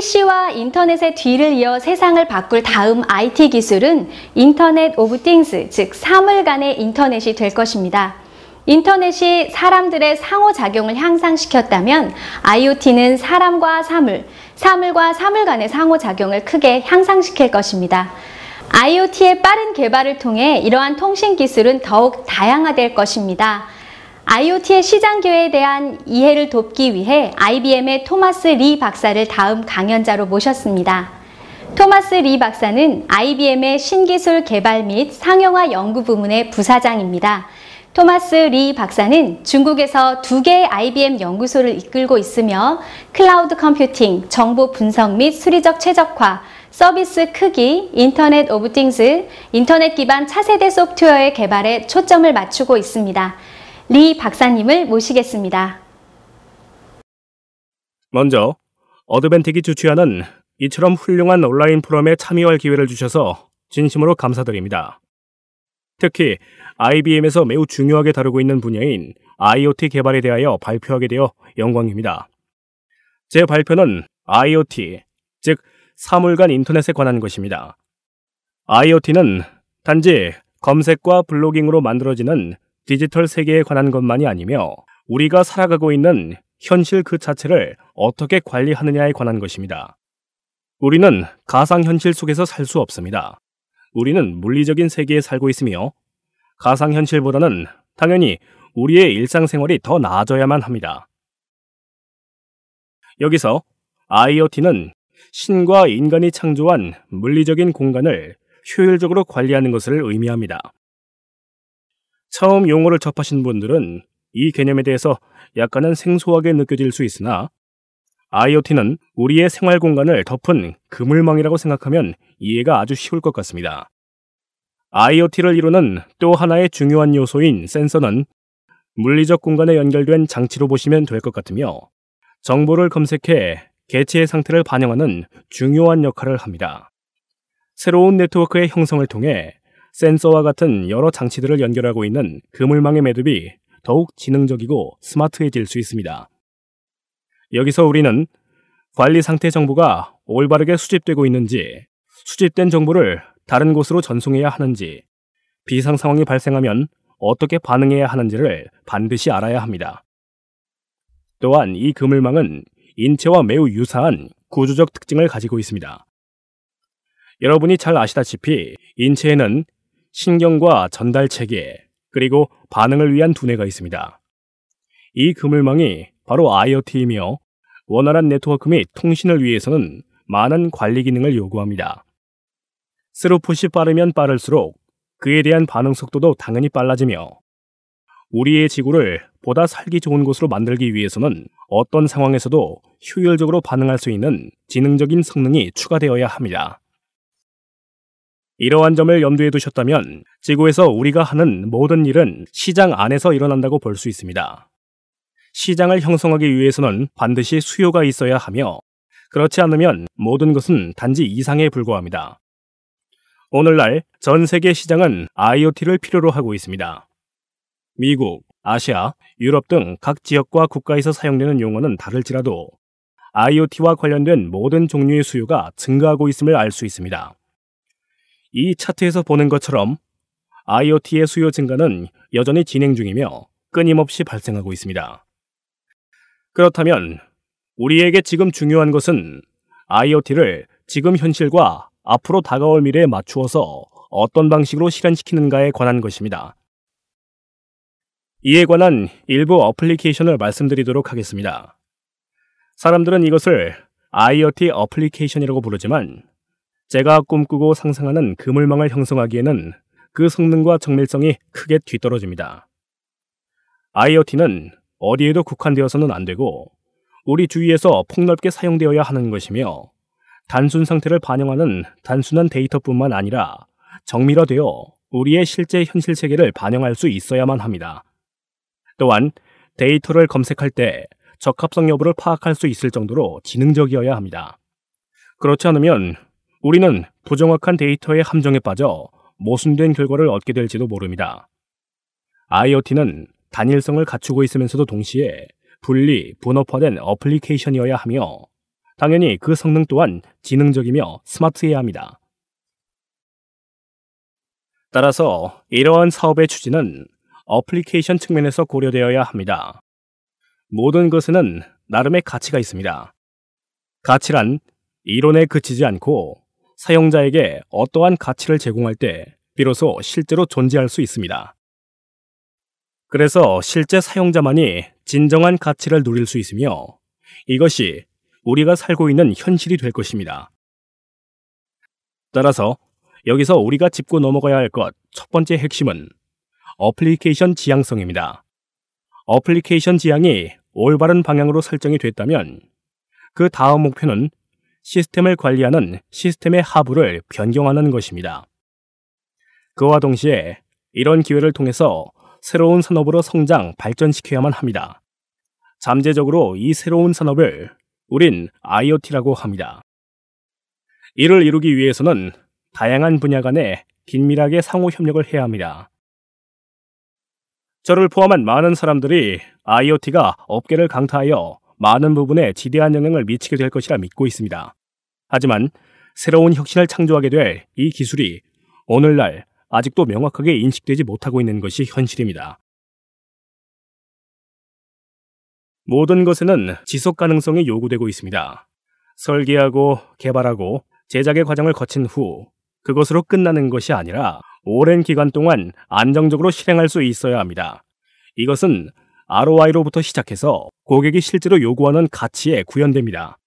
PC와 인터넷의 뒤를 이어 세상을 바꿀 다음 IT 기술은 인터넷 오브 띵스, 즉 사물간의 인터넷이 될 것입니다. 인터넷이 사람들의 상호작용을 향상시켰다면 IoT는 사람과 사물, 사물과 사물 간의 상호작용을 크게 향상시킬 것입니다. IoT의 빠른 개발을 통해 이러한 통신 기술은 더욱 다양화될 것입니다. IoT의 시장 기회에 대한 이해를 돕기 위해 IBM의 토마스 리 박사를 다음 강연자로 모셨습니다. 토마스 리 박사는 IBM의 신기술 개발 및 상용화 연구 부문의 부사장입니다. 토마스 리 박사는 중국에서 두 개의 IBM 연구소를 이끌고 있으며 클라우드 컴퓨팅, 정보 분석 및 수리적 최적화, 서비스 크기, 인터넷 오브 띵스, 인터넷 기반 차세대 소프트웨어의 개발에 초점을 맞추고 있습니다. 리 박사님을 모시겠습니다. 먼저 어드벤틱이 주최하는 이처럼 훌륭한 온라인 프롬에 참여할 기회를 주셔서 진심으로 감사드립니다. 특히 IBM에서 매우 중요하게 다루고 있는 분야인 IoT 개발에 대하여 발표하게 되어 영광입니다. 제 발표는 IoT, 즉 사물간 인터넷에 관한 것입니다. IoT는 단지 검색과 블로깅으로 만들어지는 디지털 세계에 관한 것만이 아니며 우리가 살아가고 있는 현실 그 자체를 어떻게 관리하느냐에 관한 것입니다. 우리는 가상현실 속에서 살 수 없습니다. 우리는 물리적인 세계에 살고 있으며 가상현실보다는 당연히 우리의 일상생활이 더 나아져야만 합니다. 여기서 IoT는 신과 인간이 창조한 물리적인 공간을 효율적으로 관리하는 것을 의미합니다. 처음 용어를 접하신 분들은 이 개념에 대해서 약간은 생소하게 느껴질 수 있으나 IoT는 우리의 생활 공간을 덮은 그물망이라고 생각하면 이해가 아주 쉬울 것 같습니다. IoT를 이루는 또 하나의 중요한 요소인 센서는 물리적 공간에 연결된 장치로 보시면 될 것 같으며 정보를 검색해 개체의 상태를 반영하는 중요한 역할을 합니다. 새로운 네트워크의 형성을 통해 센서와 같은 여러 장치들을 연결하고 있는 그물망의 매듭이 더욱 지능적이고 스마트해질 수 있습니다. 여기서 우리는 관리 상태 정보가 올바르게 수집되고 있는지, 수집된 정보를 다른 곳으로 전송해야 하는지, 비상 상황이 발생하면 어떻게 반응해야 하는지를 반드시 알아야 합니다. 또한 이 그물망은 인체와 매우 유사한 구조적 특징을 가지고 있습니다. 여러분이 잘 아시다시피 인체에는 신경과 전달 체계, 그리고 반응을 위한 두뇌가 있습니다. 이 그물망이 바로 IoT이며 원활한 네트워크 및 통신을 위해서는 많은 관리 기능을 요구합니다. 스루풋이 빠르면 빠를수록 그에 대한 반응 속도도 당연히 빨라지며 우리의 지구를 보다 살기 좋은 곳으로 만들기 위해서는 어떤 상황에서도 효율적으로 반응할 수 있는 지능적인 성능이 추가되어야 합니다. 이러한 점을 염두에 두셨다면 지구에서 우리가 하는 모든 일은 시장 안에서 일어난다고 볼 수 있습니다. 시장을 형성하기 위해서는 반드시 수요가 있어야 하며 그렇지 않으면 모든 것은 단지 이상에 불과합니다. 오늘날 전 세계 시장은 IoT를 필요로 하고 있습니다. 미국, 아시아, 유럽 등 각 지역과 국가에서 사용되는 용어는 다를지라도 IoT와 관련된 모든 종류의 수요가 증가하고 있음을 알 수 있습니다. 이 차트에서 보는 것처럼 IoT의 수요 증가는 여전히 진행 중이며 끊임없이 발생하고 있습니다. 그렇다면 우리에게 지금 중요한 것은 IoT를 지금 현실과 앞으로 다가올 미래에 맞추어서 어떤 방식으로 실현시키는가에 관한 것입니다. 이에 관한 일부 어플리케이션을 말씀드리도록 하겠습니다. 사람들은 이것을 IoT 어플리케이션이라고 부르지만 제가 꿈꾸고 상상하는 그물망을 형성하기에는 그 성능과 정밀성이 크게 뒤떨어집니다. IoT는 어디에도 국한되어서는 안 되고 우리 주위에서 폭넓게 사용되어야 하는 것이며 단순 상태를 반영하는 단순한 데이터뿐만 아니라 정밀화되어 우리의 실제 현실 세계를 반영할 수 있어야만 합니다. 또한 데이터를 검색할 때 적합성 여부를 파악할 수 있을 정도로 지능적이어야 합니다. 그렇지 않으면 우리는 부정확한 데이터의 함정에 빠져 모순된 결과를 얻게 될지도 모릅니다. IoT는 단일성을 갖추고 있으면서도 동시에 분리, 분업화된 어플리케이션이어야 하며 당연히 그 성능 또한 지능적이며 스마트해야 합니다. 따라서 이러한 사업의 추진은 어플리케이션 측면에서 고려되어야 합니다. 모든 것에는 나름의 가치가 있습니다. 가치란 이론에 그치지 않고 사용자에게 어떠한 가치를 제공할 때 비로소 실제로 존재할 수 있습니다. 그래서 실제 사용자만이 진정한 가치를 누릴 수 있으며 이것이 우리가 살고 있는 현실이 될 것입니다. 따라서 여기서 우리가 짚고 넘어가야 할 것 첫 번째 핵심은 어플리케이션 지향성입니다. 어플리케이션 지향이 올바른 방향으로 설정이 됐다면 그 다음 목표는 시스템을 관리하는 시스템의 하부를 변경하는 것입니다. 그와 동시에 이런 기회를 통해서 새로운 산업으로 성장, 발전시켜야만 합니다. 잠재적으로 이 새로운 산업을 우린 IoT라고 합니다. 이를 이루기 위해서는 다양한 분야 간에 긴밀하게 상호 협력을 해야 합니다. 저를 포함한 많은 사람들이 IoT가 업계를 강타하여 많은 부분에 지대한 영향을 미치게 될 것이라 믿고 있습니다. 하지만 새로운 혁신을 창조하게 될 이 기술이 오늘날 아직도 명확하게 인식되지 못하고 있는 것이 현실입니다. 모든 것에는 지속 가능성이 요구되고 있습니다. 설계하고 개발하고 제작의 과정을 거친 후 그것으로 끝나는 것이 아니라 오랜 기간 동안 안정적으로 실행할 수 있어야 합니다. 이것은 ROI로부터 시작해서 고객이 실제로 요구하는 가치에 구현됩니다.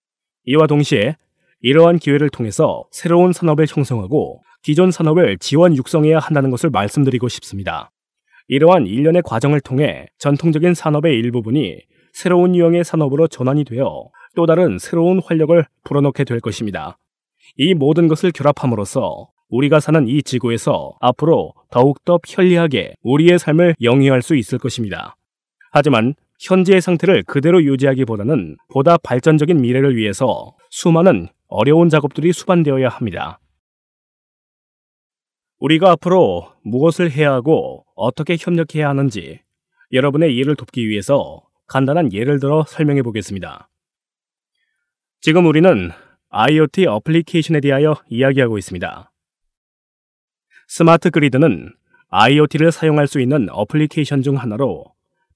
이와 동시에 이러한 기회를 통해서 새로운 산업을 형성하고 기존 산업을 지원 육성해야 한다는 것을 말씀드리고 싶습니다. 이러한 일련의 과정을 통해 전통적인 산업의 일부분이 새로운 유형의 산업으로 전환이 되어 또 다른 새로운 활력을 불어넣게 될 것입니다. 이 모든 것을 결합함으로써 우리가 사는 이 지구에서 앞으로 더욱더 편리하게 우리의 삶을 영위할 수 있을 것입니다. 하지만 현재의 상태를 그대로 유지하기보다는 보다 발전적인 미래를 위해서 수많은 어려운 작업들이 수반되어야 합니다. 우리가 앞으로 무엇을 해야 하고 어떻게 협력해야 하는지 여러분의 이해를 돕기 위해서 간단한 예를 들어 설명해 보겠습니다. 지금 우리는 IoT 어플리케이션에 대하여 이야기하고 있습니다. 스마트 그리드는 IoT를 사용할 수 있는 어플리케이션 중 하나로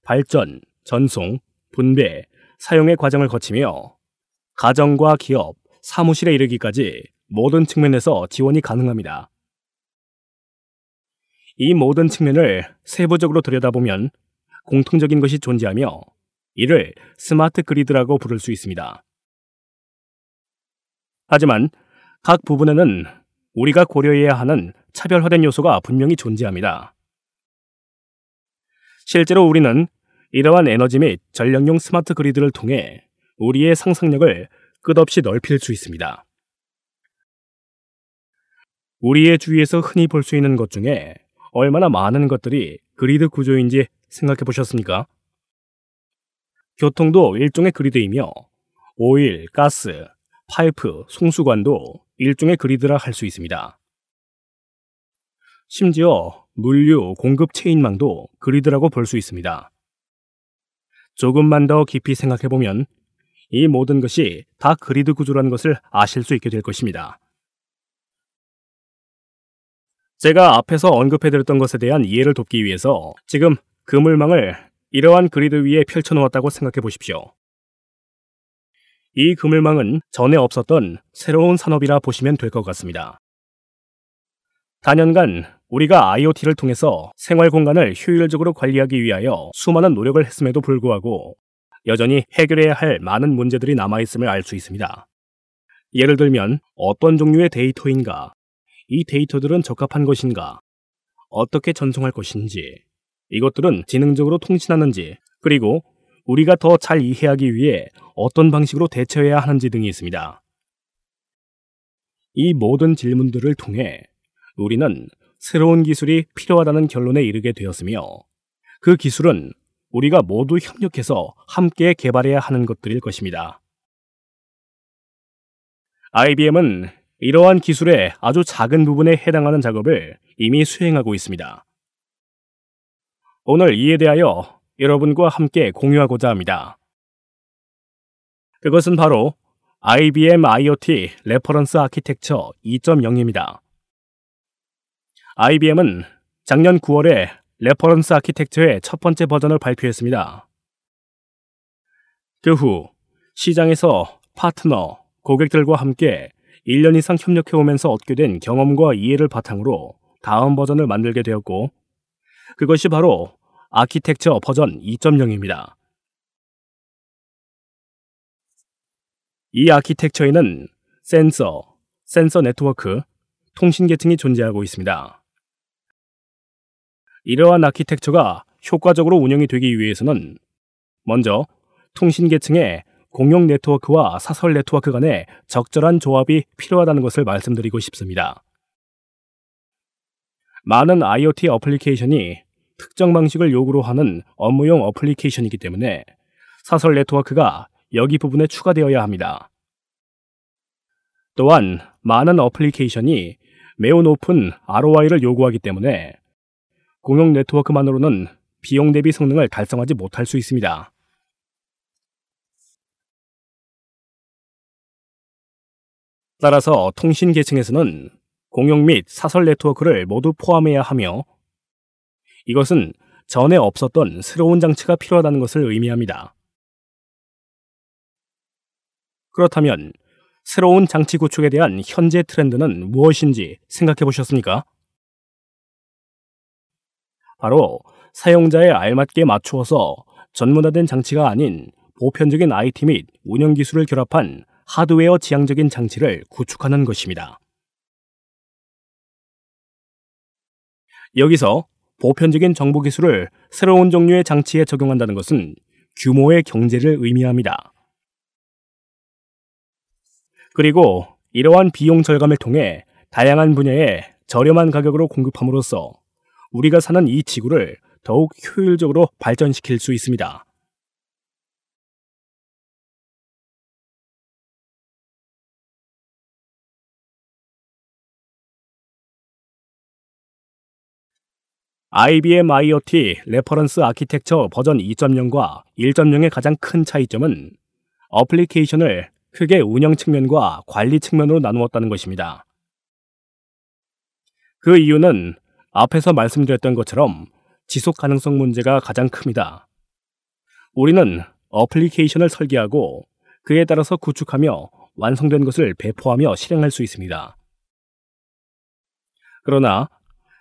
발전, 전송, 분배, 사용의 과정을 거치며 가정과 기업, 사무실에 이르기까지 모든 측면에서 지원이 가능합니다. 이 모든 측면을 세부적으로 들여다보면 공통적인 것이 존재하며 이를 스마트 그리드라고 부를 수 있습니다. 하지만 각 부분에는 우리가 고려해야 하는 차별화된 요소가 분명히 존재합니다. 실제로 우리는 이러한 에너지 및 전력용 스마트 그리드를 통해 우리의 상상력을 끝없이 넓힐 수 있습니다. 우리의 주위에서 흔히 볼 수 있는 것 중에 얼마나 많은 것들이 그리드 구조인지 생각해 보셨습니까? 교통도 일종의 그리드이며 오일, 가스, 파이프, 송수관도 일종의 그리드라 할 수 있습니다. 심지어 물류 공급 체인망도 그리드라고 볼 수 있습니다. 조금만 더 깊이 생각해보면 이 모든 것이 다 그리드 구조라는 것을 아실 수 있게 될 것입니다. 제가 앞에서 언급해드렸던 것에 대한 이해를 돕기 위해서 지금 그물망을 이러한 그리드 위에 펼쳐놓았다고 생각해 보십시오. 이 그물망은 전에 없었던 새로운 산업이라 보시면 될 것 같습니다. 4년간 우리가 IoT를 통해서 생활 공간을 효율적으로 관리하기 위하여 수많은 노력을 했음에도 불구하고 여전히 해결해야 할 많은 문제들이 남아있음을 알 수 있습니다. 예를 들면 어떤 종류의 데이터인가, 이 데이터들은 적합한 것인가, 어떻게 전송할 것인지, 이것들은 지능적으로 통신하는지, 그리고 우리가 더 잘 이해하기 위해 어떤 방식으로 대처해야 하는지 등이 있습니다. 이 모든 질문들을 통해 우리는 새로운 기술이 필요하다는 결론에 이르게 되었으며 그 기술은 우리가 모두 협력해서 함께 개발해야 하는 것들일 것입니다. IBM은 이러한 기술의 아주 작은 부분에 해당하는 작업을 이미 수행하고 있습니다. 오늘 이에 대하여 여러분과 함께 공유하고자 합니다. 그것은 바로 IBM IoT 레퍼런스 아키텍처 2.0입니다. IBM은 작년 9월에 레퍼런스 아키텍처의 첫 번째 버전을 발표했습니다. 그 후 시장에서 파트너, 고객들과 함께 1년 이상 협력해오면서 얻게 된 경험과 이해를 바탕으로 다음 버전을 만들게 되었고 그것이 바로 아키텍처 버전 2.0입니다. 이 아키텍처에는 센서, 센서 네트워크, 통신 계층이 존재하고 있습니다. 이러한 아키텍처가 효과적으로 운영이 되기 위해서는 먼저 통신계층의 공용 네트워크와 사설 네트워크 간의 적절한 조합이 필요하다는 것을 말씀드리고 싶습니다. 많은 IoT 어플리케이션이 특정 방식을 요구로 하는 업무용 어플리케이션이기 때문에 사설 네트워크가 여기 부분에 추가되어야 합니다. 또한 많은 어플리케이션이 매우 높은 ROI를 요구하기 때문에 공용 네트워크만으로는 비용 대비 성능을 달성하지 못할 수 있습니다. 따라서 통신 계층에서는 공용 및 사설 네트워크를 모두 포함해야 하며 이것은 전에 없었던 새로운 장치가 필요하다는 것을 의미합니다. 그렇다면 새로운 장치 구축에 대한 현재 트렌드는 무엇인지 생각해 보셨습니까? 바로 사용자의 알맞게 맞추어서 전문화된 장치가 아닌 보편적인 IT 및 운영 기술을 결합한 하드웨어 지향적인 장치를 구축하는 것입니다. 여기서 보편적인 정보 기술을 새로운 종류의 장치에 적용한다는 것은 규모의 경제를 의미합니다. 그리고 이러한 비용 절감을 통해 다양한 분야에 저렴한 가격으로 공급함으로써 우리가 사는 이 지구를 더욱 효율적으로 발전시킬 수 있습니다. IBM IoT 레퍼런스 아키텍처 버전 2.0과 1.0의 가장 큰 차이점은 어플리케이션을 크게 운영 측면과 관리 측면으로 나누었다는 것입니다. 그 이유는 앞에서 말씀드렸던 것처럼 지속 가능성 문제가 가장 큽니다. 우리는 어플리케이션을 설계하고 그에 따라서 구축하며 완성된 것을 배포하며 실행할 수 있습니다. 그러나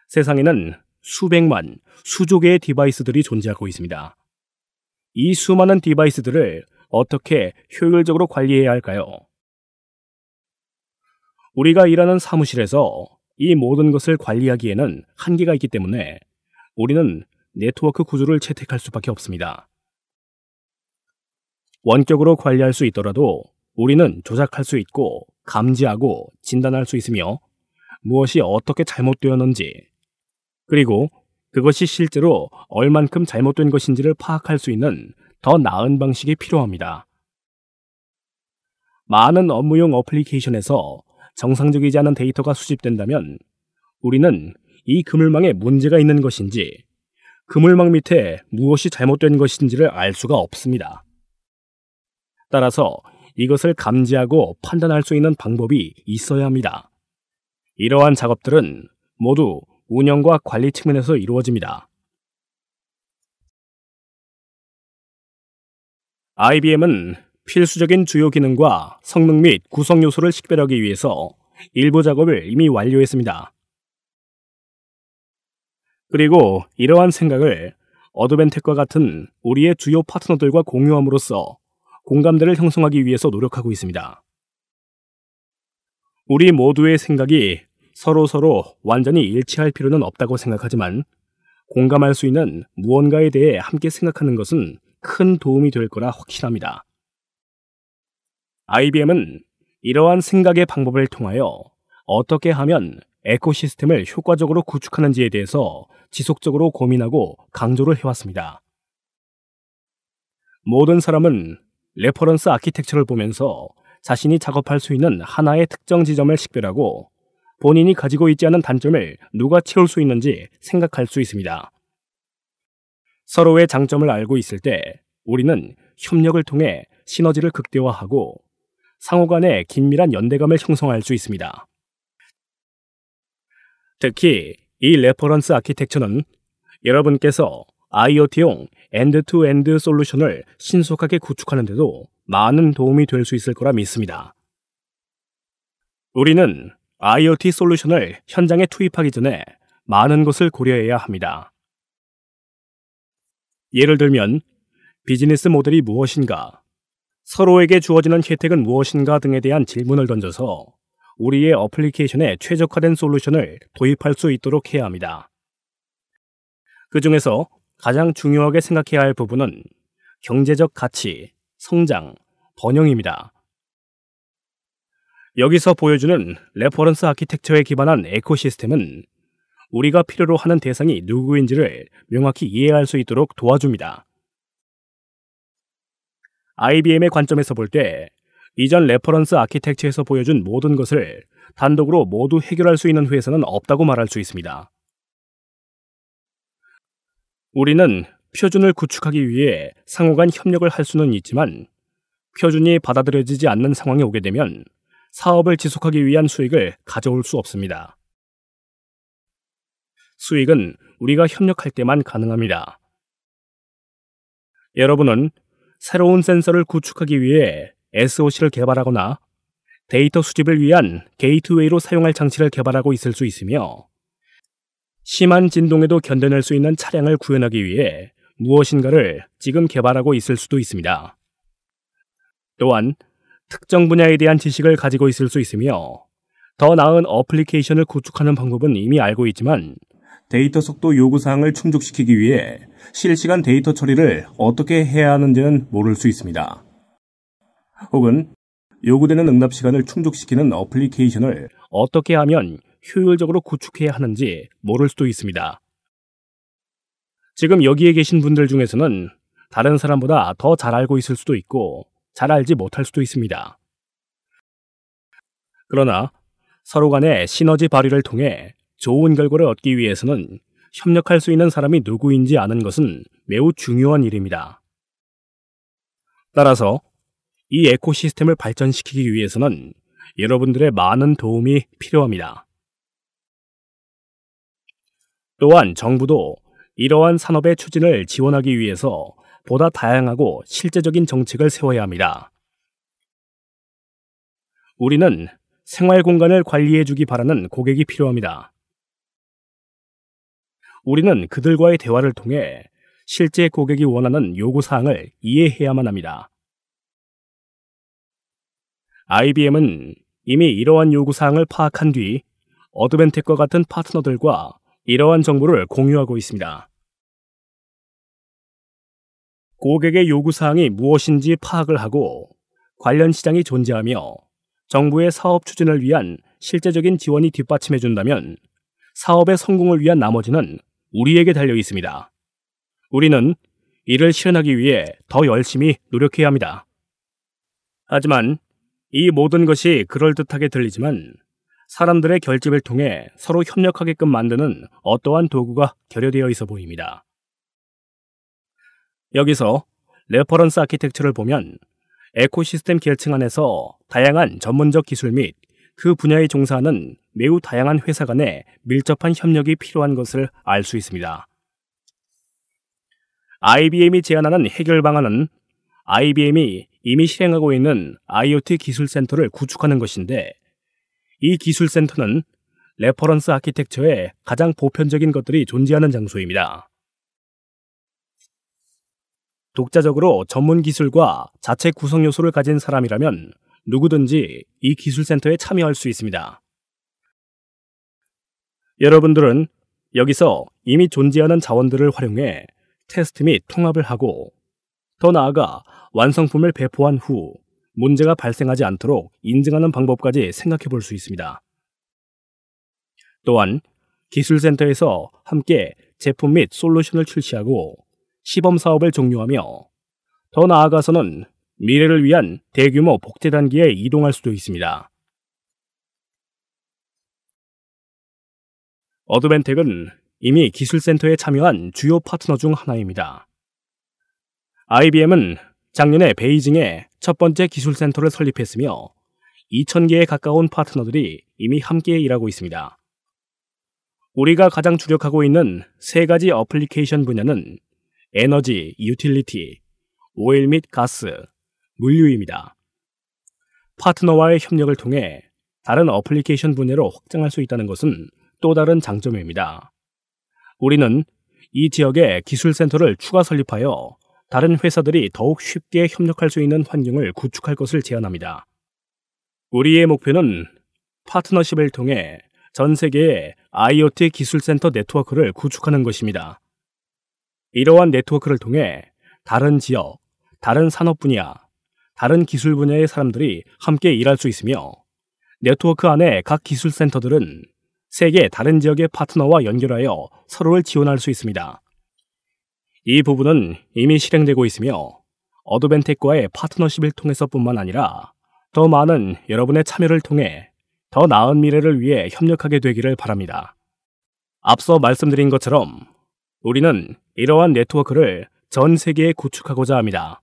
세상에는 수백만, 수조 개의 디바이스들이 존재하고 있습니다. 이 수많은 디바이스들을 어떻게 효율적으로 관리해야 할까요? 우리가 일하는 사무실에서 이 모든 것을 관리하기에는 한계가 있기 때문에 우리는 네트워크 구조를 채택할 수밖에 없습니다. 원격으로 관리할 수 있더라도 우리는 조작할 수 있고 감지하고 진단할 수 있으며 무엇이 어떻게 잘못되었는지 그리고 그것이 실제로 얼만큼 잘못된 것인지를 파악할 수 있는 더 나은 방식이 필요합니다. 많은 업무용 어플리케이션에서 정상적이지 않은 데이터가 수집된다면 우리는 이 그물망에 문제가 있는 것인지 그물망 밑에 무엇이 잘못된 것인지를 알 수가 없습니다. 따라서 이것을 감지하고 판단할 수 있는 방법이 있어야 합니다. 이러한 작업들은 모두 운영과 관리 측면에서 이루어집니다. IBM은 필수적인 주요 기능과 성능 및 구성 요소를 식별하기 위해서 일부 작업을 이미 완료했습니다. 그리고 이러한 생각을 어드벤텍과 같은 우리의 주요 파트너들과 공유함으로써 공감대를 형성하기 위해서 노력하고 있습니다. 우리 모두의 생각이 서로 서로 완전히 일치할 필요는 없다고 생각하지만 공감할 수 있는 무언가에 대해 함께 생각하는 것은 큰 도움이 될 거라 확신합니다. IBM은 이러한 생각의 방법을 통하여 어떻게 하면 에코시스템을 효과적으로 구축하는지에 대해서 지속적으로 고민하고 강조를 해왔습니다. 모든 사람은 레퍼런스 아키텍처를 보면서 자신이 작업할 수 있는 하나의 특정 지점을 식별하고 본인이 가지고 있지 않은 단점을 누가 채울 수 있는지 생각할 수 있습니다. 서로의 장점을 알고 있을 때 우리는 협력을 통해 시너지를 극대화하고 상호 간의 긴밀한 연대감을 형성할 수 있습니다. 특히 이 레퍼런스 아키텍처는 여러분께서 IoT용 엔드투엔드 솔루션을 신속하게 구축하는 데도 많은 도움이 될 수 있을 거라 믿습니다. 우리는 IoT 솔루션을 현장에 투입하기 전에 많은 것을 고려해야 합니다. 예를 들면 비즈니스 모델이 무엇인가, 서로에게 주어지는 혜택은 무엇인가 등에 대한 질문을 던져서 우리의 어플리케이션에 최적화된 솔루션을 도입할 수 있도록 해야 합니다. 그 중에서 가장 중요하게 생각해야 할 부분은 경제적 가치, 성장, 번영입니다. 여기서 보여주는 레퍼런스 아키텍처에 기반한 에코시스템은 우리가 필요로 하는 대상이 누구인지를 명확히 이해할 수 있도록 도와줍니다. IBM의 관점에서 볼 때 이전 레퍼런스 아키텍처에서 보여준 모든 것을 단독으로 모두 해결할 수 있는 회사는 없다고 말할 수 있습니다. 우리는 표준을 구축하기 위해 상호 간 협력을 할 수는 있지만 표준이 받아들여지지 않는 상황에 오게 되면 사업을 지속하기 위한 수익을 가져올 수 없습니다. 수익은 우리가 협력할 때만 가능합니다. 여러분은 새로운 센서를 구축하기 위해 SOC를 개발하거나 데이터 수집을 위한 게이트웨이로 사용할 장치를 개발하고 있을 수 있으며 심한 진동에도 견뎌낼 수 있는 차량을 구현하기 위해 무엇인가를 지금 개발하고 있을 수도 있습니다. 또한 특정 분야에 대한 지식을 가지고 있을 수 있으며 더 나은 어플리케이션을 구축하는 방법은 이미 알고 있지만 데이터 속도 요구사항을 충족시키기 위해 실시간 데이터 처리를 어떻게 해야 하는지는 모를 수 있습니다. 혹은 요구되는 응답 시간을 충족시키는 어플리케이션을 어떻게 하면 효율적으로 구축해야 하는지 모를 수도 있습니다. 지금 여기에 계신 분들 중에서는 다른 사람보다 더 잘 알고 있을 수도 있고 잘 알지 못할 수도 있습니다. 그러나 서로 간의 시너지 발휘를 통해 좋은 결과를 얻기 위해서는 협력할 수 있는 사람이 누구인지 아는 것은 매우 중요한 일입니다. 따라서 이 에코시스템을 발전시키기 위해서는 여러분들의 많은 도움이 필요합니다. 또한 정부도 이러한 산업의 추진을 지원하기 위해서 보다 다양하고 실제적인 정책을 세워야 합니다. 우리는 생활 공간을 관리해주기 바라는 고객이 필요합니다. 우리는 그들과의 대화를 통해 실제 고객이 원하는 요구사항을 이해해야만 합니다. IBM은 이미 이러한 요구사항을 파악한 뒤 어드벤텍과 같은 파트너들과 이러한 정보를 공유하고 있습니다. 고객의 요구사항이 무엇인지 파악을 하고 관련 시장이 존재하며 정부의 사업 추진을 위한 실제적인 지원이 뒷받침해준다면 사업의 성공을 위한 나머지는 우리에게 달려 있습니다. 우리는 이를 실현하기 위해 더 열심히 노력해야 합니다. 하지만 이 모든 것이 그럴듯하게 들리지만 사람들의 결집을 통해 서로 협력하게끔 만드는 어떠한 도구가 결여되어 있어 보입니다. 여기서 레퍼런스 아키텍처를 보면 에코시스템 계층 안에서 다양한 전문적 기술 및그 분야의 종사하는 매우 다양한 회사 간의 밀접한 협력이 필요한 것을 알 수 있습니다. IBM이 제안하는 해결 방안은 IBM이 이미 실행하고 있는 IoT 기술센터를 구축하는 것인데 이 기술센터는 레퍼런스 아키텍처의 가장 보편적인 것들이 존재하는 장소입니다. 독자적으로 전문 기술과 자체 구성 요소를 가진 사람이라면 누구든지 이 기술센터에 참여할 수 있습니다. 여러분들은 여기서 이미 존재하는 자원들을 활용해 테스트 및 통합을 하고 더 나아가 완성품을 배포한 후 문제가 발생하지 않도록 인증하는 방법까지 생각해 볼 수 있습니다. 또한 기술센터에서 함께 제품 및 솔루션을 출시하고 시범 사업을 종료하며 더 나아가서는 미래를 위한 대규모 복제 단계에 이동할 수도 있습니다. 어드벤텍은 이미 기술센터에 참여한 주요 파트너 중 하나입니다. IBM은 작년에 베이징에 첫 번째 기술센터를 설립했으며 2,000개에 가까운 파트너들이 이미 함께 일하고 있습니다. 우리가 가장 주력하고 있는 세 가지 어플리케이션 분야는 에너지, 유틸리티, 오일 및 가스, 물류입니다. 파트너와의 협력을 통해 다른 어플리케이션 분야로 확장할 수 있다는 것은 또 다른 장점입니다. 우리는 이 지역에 기술센터를 추가 설립하여 다른 회사들이 더욱 쉽게 협력할 수 있는 환경을 구축할 것을 제안합니다. 우리의 목표는 파트너십을 통해 전 세계의 IoT 기술센터 네트워크를 구축하는 것입니다. 이러한 네트워크를 통해 다른 지역, 다른 산업 분야, 다른 기술 분야의 사람들이 함께 일할 수 있으며 네트워크 안에 각 기술 센터들은 세계 다른 지역의 파트너와 연결하여 서로를 지원할 수 있습니다. 이 부분은 이미 실행되고 있으며 어드벤텍과의 파트너십을 통해서뿐만 아니라 더 많은 여러분의 참여를 통해 더 나은 미래를 위해 협력하게 되기를 바랍니다. 앞서 말씀드린 것처럼 우리는 이러한 네트워크를 전 세계에 구축하고자 합니다.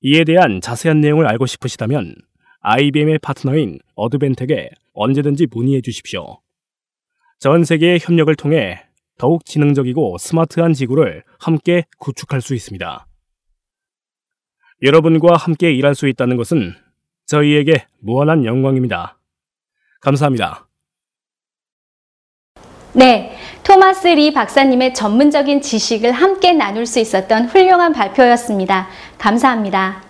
이에 대한 자세한 내용을 알고 싶으시다면 IBM의 파트너인 어드벤텍에 언제든지 문의해 주십시오. 전 세계의 협력을 통해 더욱 지능적이고 스마트한 지구를 함께 구축할 수 있습니다. 여러분과 함께 일할 수 있다는 것은 저희에게 무한한 영광입니다. 감사합니다. 네, 토마스 리 박사님의 전문적인 지식을 함께 나눌 수 있었던 훌륭한 발표였습니다. 감사합니다.